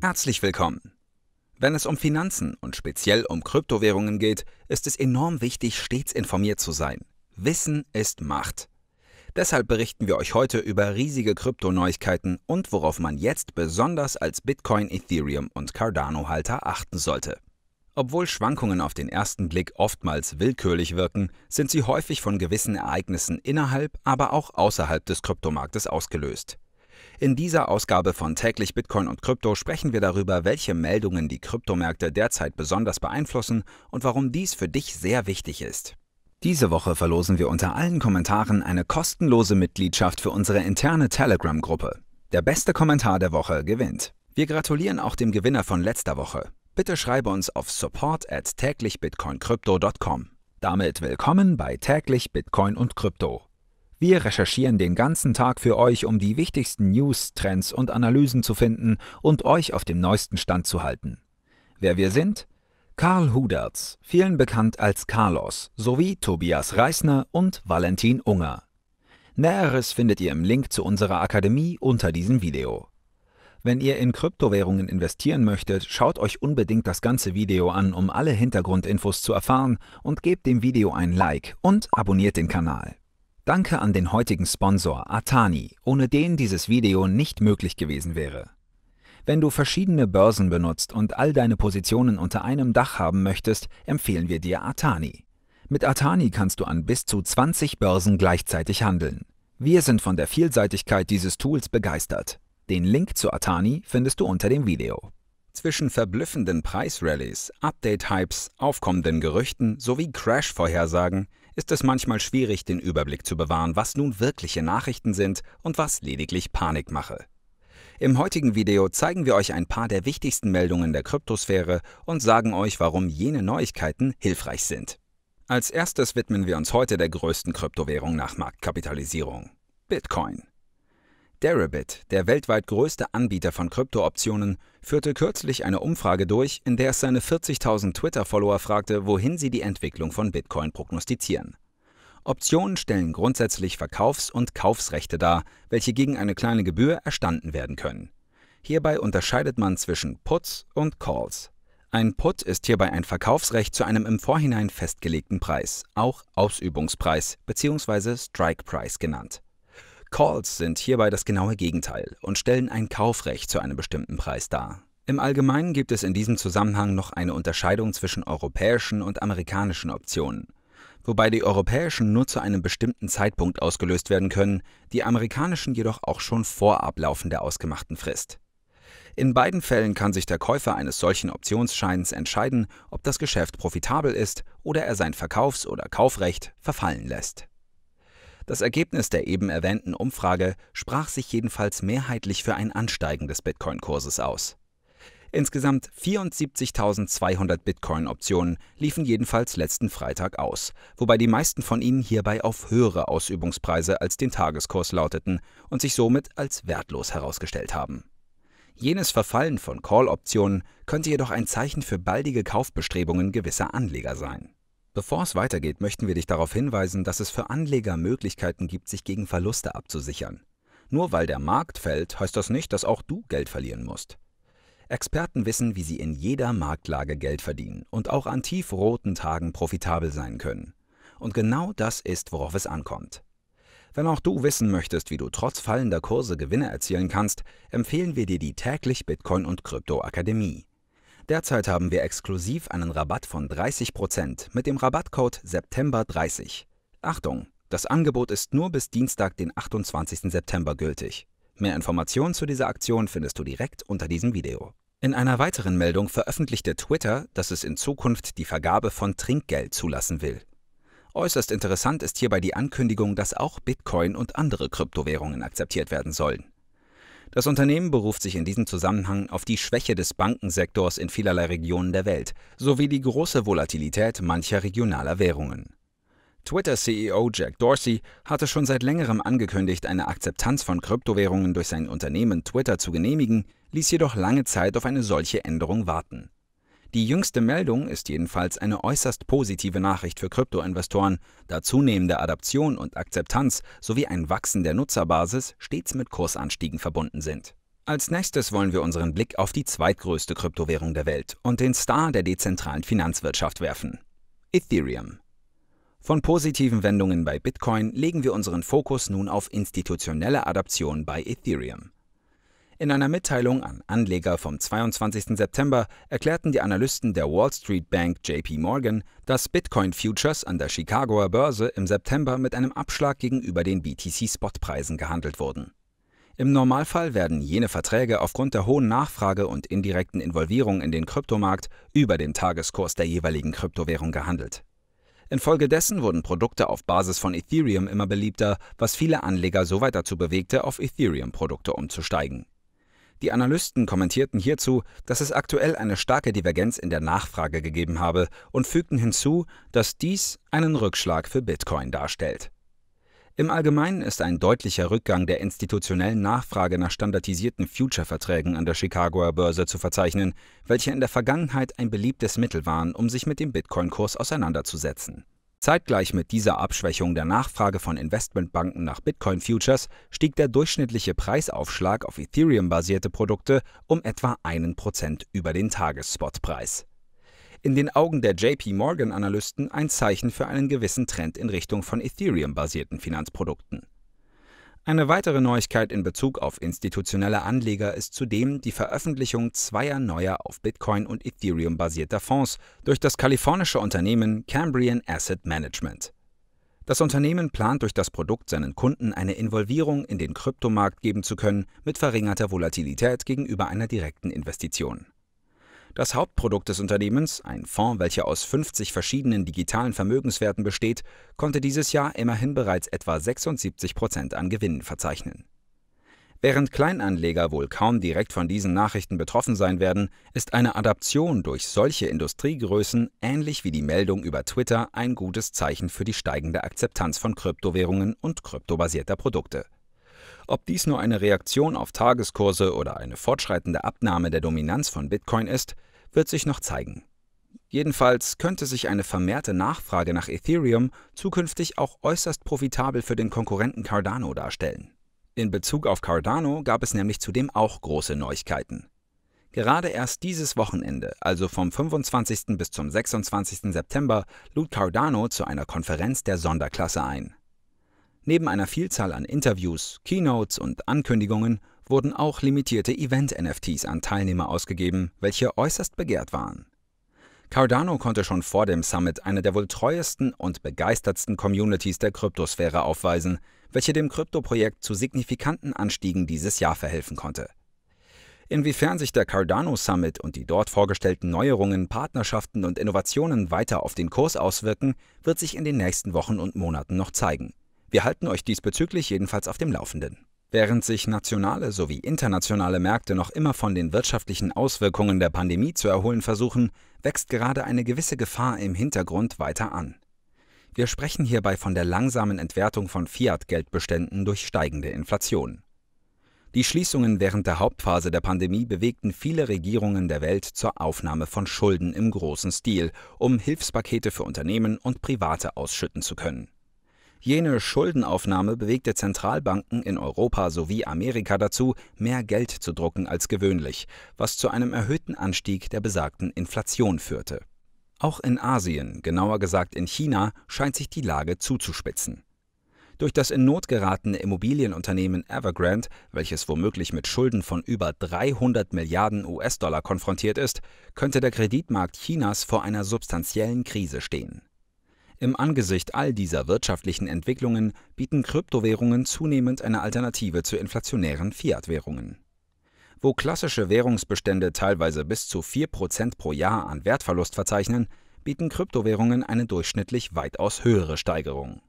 Herzlich willkommen. Wenn es um Finanzen und speziell um Kryptowährungen geht, ist es enorm wichtig, stets informiert zu sein. Wissen ist Macht. Deshalb berichten wir euch heute über riesige Kryptoneuigkeiten und worauf man jetzt besonders als Bitcoin, Ethereum und Cardano-Halter achten sollte. Obwohl Schwankungen auf den ersten Blick oftmals willkürlich wirken, sind sie häufig von gewissen Ereignissen innerhalb, aber auch außerhalb des Kryptomarktes ausgelöst. In dieser Ausgabe von Täglich Bitcoin und Krypto sprechen wir darüber, welche Meldungen die Kryptomärkte derzeit besonders beeinflussen und warum dies für dich sehr wichtig ist. Diese Woche verlosen wir unter allen Kommentaren eine kostenlose Mitgliedschaft für unsere interne Telegram-Gruppe. Der beste Kommentar der Woche gewinnt. Wir gratulieren auch dem Gewinner von letzter Woche. Bitte schreibe uns auf support at täglichbitcoincrypto.com. Damit willkommen bei Täglich Bitcoin und Krypto. Wir recherchieren den ganzen Tag für euch, um die wichtigsten News, Trends und Analysen zu finden und euch auf dem neuesten Stand zu halten. Wer wir sind? Karl Huderts, vielen bekannt als Carlos, sowie Tobias Reisner und Valentin Unger. Näheres findet ihr im Link zu unserer Akademie unter diesem Video. Wenn ihr in Kryptowährungen investieren möchtet, schaut euch unbedingt das ganze Video an, um alle Hintergrundinfos zu erfahren und gebt dem Video ein Like und abonniert den Kanal. Danke an den heutigen Sponsor Atani, ohne den dieses Video nicht möglich gewesen wäre. Wenn du verschiedene Börsen benutzt und all deine Positionen unter einem Dach haben möchtest, empfehlen wir dir Atani. Mit Atani kannst du an bis zu 20 Börsen gleichzeitig handeln. Wir sind von der Vielseitigkeit dieses Tools begeistert. Den Link zu Atani findest du unter dem Video. Zwischen verblüffenden Preisrallies, Update-Hypes, aufkommenden Gerüchten sowie Crash-Vorhersagen ist es manchmal schwierig, den Überblick zu bewahren, was nun wirkliche Nachrichten sind und was lediglich Panikmache. Im heutigen Video zeigen wir euch ein paar der wichtigsten Meldungen der Kryptosphäre und sagen euch, warum jene Neuigkeiten hilfreich sind. Als erstes widmen wir uns heute der größten Kryptowährung nach Marktkapitalisierung, Bitcoin. Deribit, der weltweit größte Anbieter von Kryptooptionen, führte kürzlich eine Umfrage durch, in der es seine 40.000 Twitter-Follower fragte, wohin sie die Entwicklung von Bitcoin prognostizieren. Optionen stellen grundsätzlich Verkaufs- und Kaufsrechte dar, welche gegen eine kleine Gebühr erstanden werden können. Hierbei unterscheidet man zwischen Puts und Calls. Ein Put ist hierbei ein Verkaufsrecht zu einem im Vorhinein festgelegten Preis, auch Ausübungspreis bzw. Strike Price genannt. Calls sind hierbei das genaue Gegenteil und stellen ein Kaufrecht zu einem bestimmten Preis dar. Im Allgemeinen gibt es in diesem Zusammenhang noch eine Unterscheidung zwischen europäischen und amerikanischen Optionen, wobei die europäischen nur zu einem bestimmten Zeitpunkt ausgelöst werden können, die amerikanischen jedoch auch schon vor Ablaufen der ausgemachten Frist. In beiden Fällen kann sich der Käufer eines solchen Optionsscheins entscheiden, ob das Geschäft profitabel ist oder er sein Verkaufs- oder Kaufrecht verfallen lässt das Ergebnis der eben erwähnten Umfrage sprach sich jedenfalls mehrheitlich für ein Ansteigen des Bitcoin-Kurses aus. Insgesamt 74.200 Bitcoin-Optionen liefen jedenfalls letzten Freitag aus, wobei die meisten von ihnen hierbei auf höhere Ausübungspreise als den Tageskurs lauteten und sich somit als wertlos herausgestellt haben. Jenes Verfallen von Call-Optionen könnte jedoch ein Zeichen für baldige Kaufbestrebungen gewisser Anleger sein. Bevor es weitergeht, möchten wir dich darauf hinweisen, dass es für Anleger Möglichkeiten gibt, sich gegen Verluste abzusichern. Nur weil der Markt fällt, heißt das nicht, dass auch du Geld verlieren musst. Experten wissen, wie sie in jeder Marktlage Geld verdienen und auch an tiefroten Tagen profitabel sein können. Und genau das ist, worauf es ankommt. Wenn auch du wissen möchtest, wie du trotz fallender Kurse Gewinne erzielen kannst, empfehlen wir dir die täglich Bitcoin und Krypto Akademie. Derzeit haben wir exklusiv einen Rabatt von 30% mit dem Rabattcode September30. Achtung, das Angebot ist nur bis Dienstag, den 28. September gültig. Mehr Informationen zu dieser Aktion findest du direkt unter diesem Video. In einer weiteren Meldung veröffentlichte Twitter, dass es in Zukunft die Vergabe von Trinkgeld zulassen will. Äußerst interessant ist hierbei die Ankündigung, dass auch Bitcoin und andere Kryptowährungen akzeptiert werden sollen. Das Unternehmen beruft sich in diesem Zusammenhang auf die Schwäche des Bankensektors in vielerlei Regionen der Welt sowie die große Volatilität mancher regionaler Währungen. Twitter-CEO Jack Dorsey hatte schon seit längerem angekündigt, eine Akzeptanz von Kryptowährungen durch sein Unternehmen Twitter zu genehmigen, ließ jedoch lange Zeit auf eine solche Änderung warten. Die jüngste Meldung ist jedenfalls eine äußerst positive Nachricht für Kryptoinvestoren, da zunehmende Adaption und Akzeptanz sowie ein Wachsen der Nutzerbasis stets mit Kursanstiegen verbunden sind. Als nächstes wollen wir unseren Blick auf die zweitgrößte Kryptowährung der Welt und den Star der dezentralen Finanzwirtschaft werfen. Ethereum. Von positiven Wendungen bei Bitcoin legen wir unseren Fokus nun auf institutionelle Adaption bei Ethereum. In einer Mitteilung an Anleger vom 22. September erklärten die Analysten der Wall Street Bank JP Morgan, dass Bitcoin Futures an der Chicagoer Börse im September mit einem Abschlag gegenüber den BTC-Spotpreisen gehandelt wurden. Im Normalfall werden jene Verträge aufgrund der hohen Nachfrage und indirekten Involvierung in den Kryptomarkt über den Tageskurs der jeweiligen Kryptowährung gehandelt. Infolgedessen wurden Produkte auf Basis von Ethereum immer beliebter, was viele Anleger so weit dazu bewegte, auf Ethereum-Produkte umzusteigen. Die Analysten kommentierten hierzu, dass es aktuell eine starke Divergenz in der Nachfrage gegeben habe und fügten hinzu, dass dies einen Rückschlag für Bitcoin darstellt. Im Allgemeinen ist ein deutlicher Rückgang der institutionellen Nachfrage nach standardisierten Future-Verträgen an der Chicagoer Börse zu verzeichnen, welche in der Vergangenheit ein beliebtes Mittel waren, um sich mit dem Bitcoin-Kurs auseinanderzusetzen. Zeitgleich mit dieser Abschwächung der Nachfrage von Investmentbanken nach Bitcoin-Futures stieg der durchschnittliche Preisaufschlag auf Ethereum-basierte Produkte um etwa einen Prozent über den Tagesspotpreis. In den Augen der JP Morgan-Analysten ein Zeichen für einen gewissen Trend in Richtung von Ethereum-basierten Finanzprodukten eine weitere Neuigkeit in Bezug auf institutionelle Anleger ist zudem die Veröffentlichung zweier neuer auf Bitcoin und Ethereum basierter Fonds durch das kalifornische Unternehmen Cambrian Asset Management. Das Unternehmen plant durch das Produkt seinen Kunden eine Involvierung in den Kryptomarkt geben zu können mit verringerter Volatilität gegenüber einer direkten Investition. Das Hauptprodukt des Unternehmens, ein Fonds, welcher aus 50 verschiedenen digitalen Vermögenswerten besteht, konnte dieses Jahr immerhin bereits etwa 76 Prozent an Gewinnen verzeichnen. Während Kleinanleger wohl kaum direkt von diesen Nachrichten betroffen sein werden, ist eine Adaption durch solche Industriegrößen ähnlich wie die Meldung über Twitter ein gutes Zeichen für die steigende Akzeptanz von Kryptowährungen und kryptobasierter Produkte. Ob dies nur eine Reaktion auf Tageskurse oder eine fortschreitende Abnahme der Dominanz von Bitcoin ist, wird sich noch zeigen. Jedenfalls könnte sich eine vermehrte Nachfrage nach Ethereum zukünftig auch äußerst profitabel für den Konkurrenten Cardano darstellen. In Bezug auf Cardano gab es nämlich zudem auch große Neuigkeiten. Gerade erst dieses Wochenende, also vom 25. bis zum 26. September, lud Cardano zu einer Konferenz der Sonderklasse ein. Neben einer Vielzahl an Interviews, Keynotes und Ankündigungen wurden auch limitierte Event-NFTs an Teilnehmer ausgegeben, welche äußerst begehrt waren. Cardano konnte schon vor dem Summit eine der wohl treuesten und begeistertsten Communities der Kryptosphäre aufweisen, welche dem Kryptoprojekt zu signifikanten Anstiegen dieses Jahr verhelfen konnte. Inwiefern sich der Cardano Summit und die dort vorgestellten Neuerungen, Partnerschaften und Innovationen weiter auf den Kurs auswirken, wird sich in den nächsten Wochen und Monaten noch zeigen. Wir halten euch diesbezüglich jedenfalls auf dem Laufenden. Während sich nationale sowie internationale Märkte noch immer von den wirtschaftlichen Auswirkungen der Pandemie zu erholen versuchen, wächst gerade eine gewisse Gefahr im Hintergrund weiter an. Wir sprechen hierbei von der langsamen Entwertung von Fiat-Geldbeständen durch steigende Inflation. Die Schließungen während der Hauptphase der Pandemie bewegten viele Regierungen der Welt zur Aufnahme von Schulden im großen Stil, um Hilfspakete für Unternehmen und Private ausschütten zu können. Jene Schuldenaufnahme bewegte Zentralbanken in Europa sowie Amerika dazu, mehr Geld zu drucken als gewöhnlich, was zu einem erhöhten Anstieg der besagten Inflation führte. Auch in Asien, genauer gesagt in China, scheint sich die Lage zuzuspitzen. Durch das in Not geratene Immobilienunternehmen Evergrande, welches womöglich mit Schulden von über 300 Milliarden US-Dollar konfrontiert ist, könnte der Kreditmarkt Chinas vor einer substanziellen Krise stehen. Im Angesicht all dieser wirtschaftlichen Entwicklungen bieten Kryptowährungen zunehmend eine Alternative zu inflationären Fiat-Währungen. Wo klassische Währungsbestände teilweise bis zu 4% pro Jahr an Wertverlust verzeichnen, bieten Kryptowährungen eine durchschnittlich weitaus höhere Steigerung.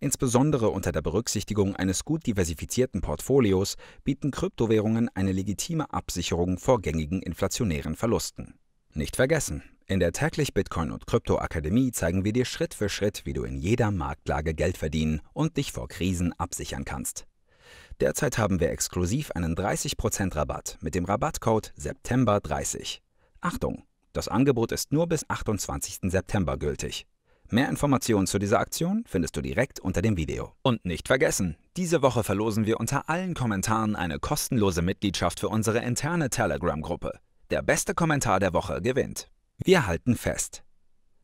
Insbesondere unter der Berücksichtigung eines gut diversifizierten Portfolios bieten Kryptowährungen eine legitime Absicherung vor gängigen inflationären Verlusten. Nicht vergessen, in der täglich Bitcoin und Krypto Akademie zeigen wir dir Schritt für Schritt, wie du in jeder Marktlage Geld verdienen und dich vor Krisen absichern kannst. Derzeit haben wir exklusiv einen 30% Rabatt mit dem Rabattcode September30. Achtung, das Angebot ist nur bis 28. September gültig. Mehr Informationen zu dieser Aktion findest du direkt unter dem Video. Und nicht vergessen, diese Woche verlosen wir unter allen Kommentaren eine kostenlose Mitgliedschaft für unsere interne Telegram-Gruppe. Der beste Kommentar der Woche gewinnt. Wir halten fest.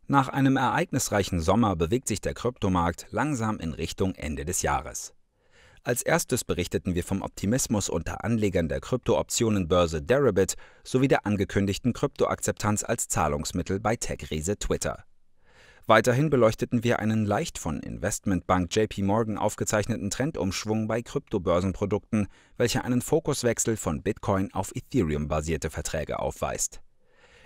Nach einem ereignisreichen Sommer bewegt sich der Kryptomarkt langsam in Richtung Ende des Jahres. Als erstes berichteten wir vom Optimismus unter Anlegern der Kryptooptionenbörse Deribit sowie der angekündigten Kryptoakzeptanz als Zahlungsmittel bei Tech-Riese Twitter. Weiterhin beleuchteten wir einen leicht von Investmentbank JP Morgan aufgezeichneten Trendumschwung bei Kryptobörsenprodukten, welcher einen Fokuswechsel von Bitcoin auf Ethereum-basierte Verträge aufweist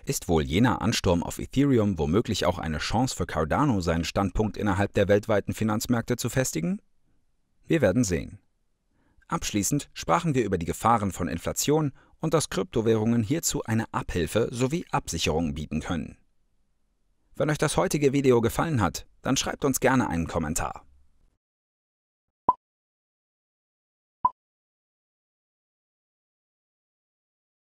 ist wohl jener Ansturm auf Ethereum womöglich auch eine Chance für Cardano, seinen Standpunkt innerhalb der weltweiten Finanzmärkte zu festigen? Wir werden sehen. Abschließend sprachen wir über die Gefahren von Inflation und dass Kryptowährungen hierzu eine Abhilfe sowie Absicherung bieten können. Wenn euch das heutige Video gefallen hat, dann schreibt uns gerne einen Kommentar.